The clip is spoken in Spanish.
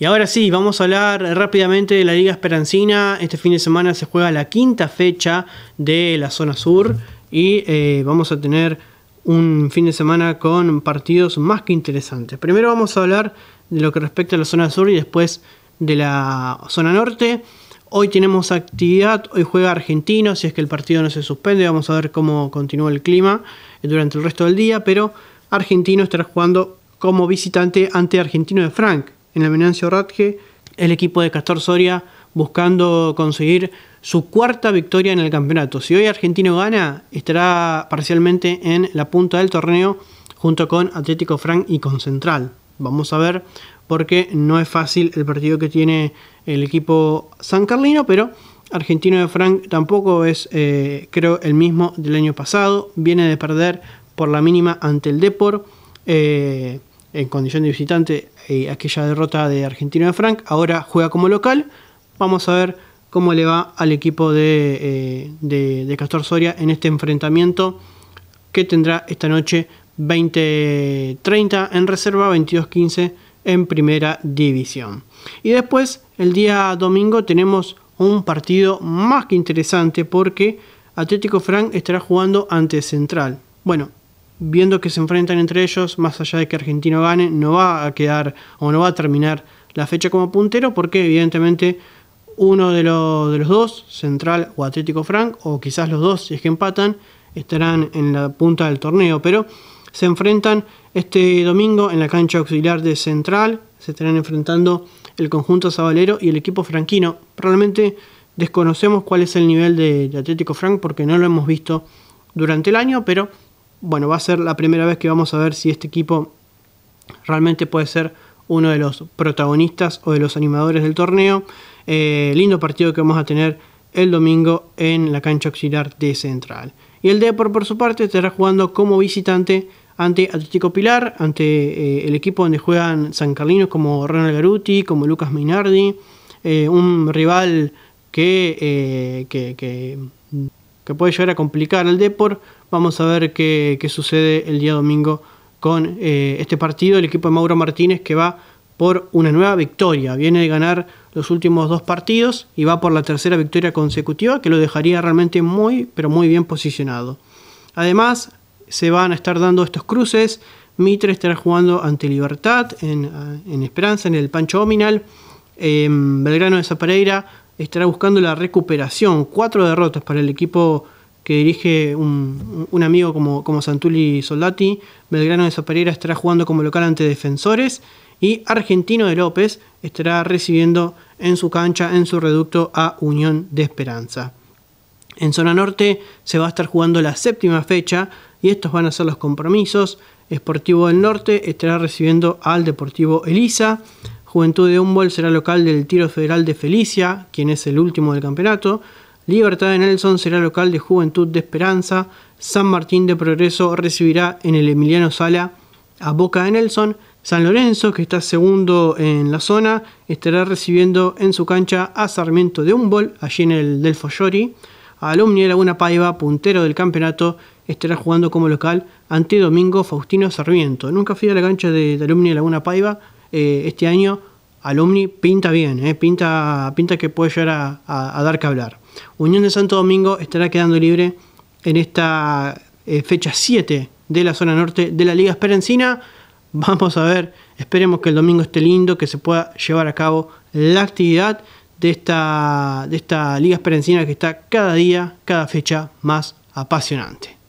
Y ahora sí, vamos a hablar rápidamente de la Liga Esperancina. Este fin de semana se juega la quinta fecha de la zona sur y eh, vamos a tener un fin de semana con partidos más que interesantes. Primero vamos a hablar de lo que respecta a la zona sur y después de la zona norte. Hoy tenemos actividad, hoy juega Argentino, si es que el partido no se suspende, vamos a ver cómo continúa el clima durante el resto del día, pero Argentino estará jugando como visitante ante Argentino de Frank en la Venancio Ratge, el equipo de Castor Soria buscando conseguir su cuarta victoria en el campeonato. Si hoy Argentino gana, estará parcialmente en la punta del torneo junto con Atlético Frank y con Central. Vamos a ver porque no es fácil el partido que tiene el equipo San Carlino, pero Argentino de Frank tampoco es, eh, creo, el mismo del año pasado. Viene de perder por la mínima ante el Deport eh, en condición de visitante y eh, aquella derrota de Argentina de Frank. Ahora juega como local. Vamos a ver cómo le va al equipo de, eh, Castor Soria en este enfrentamiento que tendrá esta noche 20-30 en reserva, 22-15 en primera división. Y después, el día domingo, tenemos un partido más que interesante porque Atlético Frank estará jugando ante Central. Bueno, viendo que se enfrentan entre ellos, más allá de que Argentino gane, no va a quedar o no va a terminar la fecha como puntero, porque evidentemente uno de, los dos, Central o Atlético Frank, o quizás los dos si es que empatan, estarán en la punta del torneo, pero se enfrentan este domingo en la cancha auxiliar de Central, se estarán enfrentando el conjunto Zabalero y el equipo franquino. Realmente desconocemos cuál es el nivel de Atlético Frank porque no lo hemos visto durante el año, pero bueno, va a ser la primera vez que vamos a ver si este equipo realmente puede ser uno de los protagonistas o de los animadores del torneo. Eh, lindo partido que vamos a tener el domingo en la cancha auxiliar de Central. Y el Depor, por su parte, estará jugando como visitante ante Atlético Pilar, ante eh, el equipo donde juegan San Carlino como Ronald Garuti, como Lucas Minardi, eh, un rival que, que que puede llegar a complicar al Depor. Vamos a ver qué, qué sucede el día domingo con eh, este partido. El equipo de Mauro Martínez que va por una nueva victoria. Viene de ganar los últimos dos partidos y va por la tercera victoria consecutiva que lo dejaría realmente muy, pero muy bien posicionado. Además, se van a estar dando estos cruces. Mitre estará jugando ante Libertad en, Esperanza, en el Pancho Ominal. ...en em, Belgrano de Zapareira estará buscando la recuperación. Cuatro derrotas para el equipo que dirige un, amigo como, como Santulli Soldati. Belgrano de Zapereira estará jugando como local ante defensores. Y Argentino de López estará recibiendo en su cancha, en su reducto, a Unión de Esperanza. En zona norte se va a estar jugando la séptima fecha y estos van a ser los compromisos. Esportivo del Norte estará recibiendo al Deportivo Elisa. Juventud de Humboldt será local del Tiro Federal de Felicia, quien es el último del campeonato. Libertad de Nelson será local de Juventud de Esperanza. San Martín de Progreso recibirá en el Emiliano Sala a Boca de Nelson. San Lorenzo, que está segundo en la zona, estará recibiendo en su cancha a Sarmiento de Humboldt, allí en el Delfo Alumni de Laguna Paiva, puntero del campeonato, estará jugando como local ante Domingo Faustino Sarmiento. Nunca fui a la cancha de, de Alumni de Laguna Paiva, eh, este año Alumni pinta bien, eh, pinta, pinta que puede llegar a, dar que hablar. Unión de Santo Domingo estará quedando libre en esta eh, fecha 7 de la zona norte de la Liga Esperencina. Vamos a ver, esperemos que el domingo esté lindo, que se pueda llevar a cabo la actividad de esta, de esta Liga Esperanzina que está cada día, cada fecha más apasionante.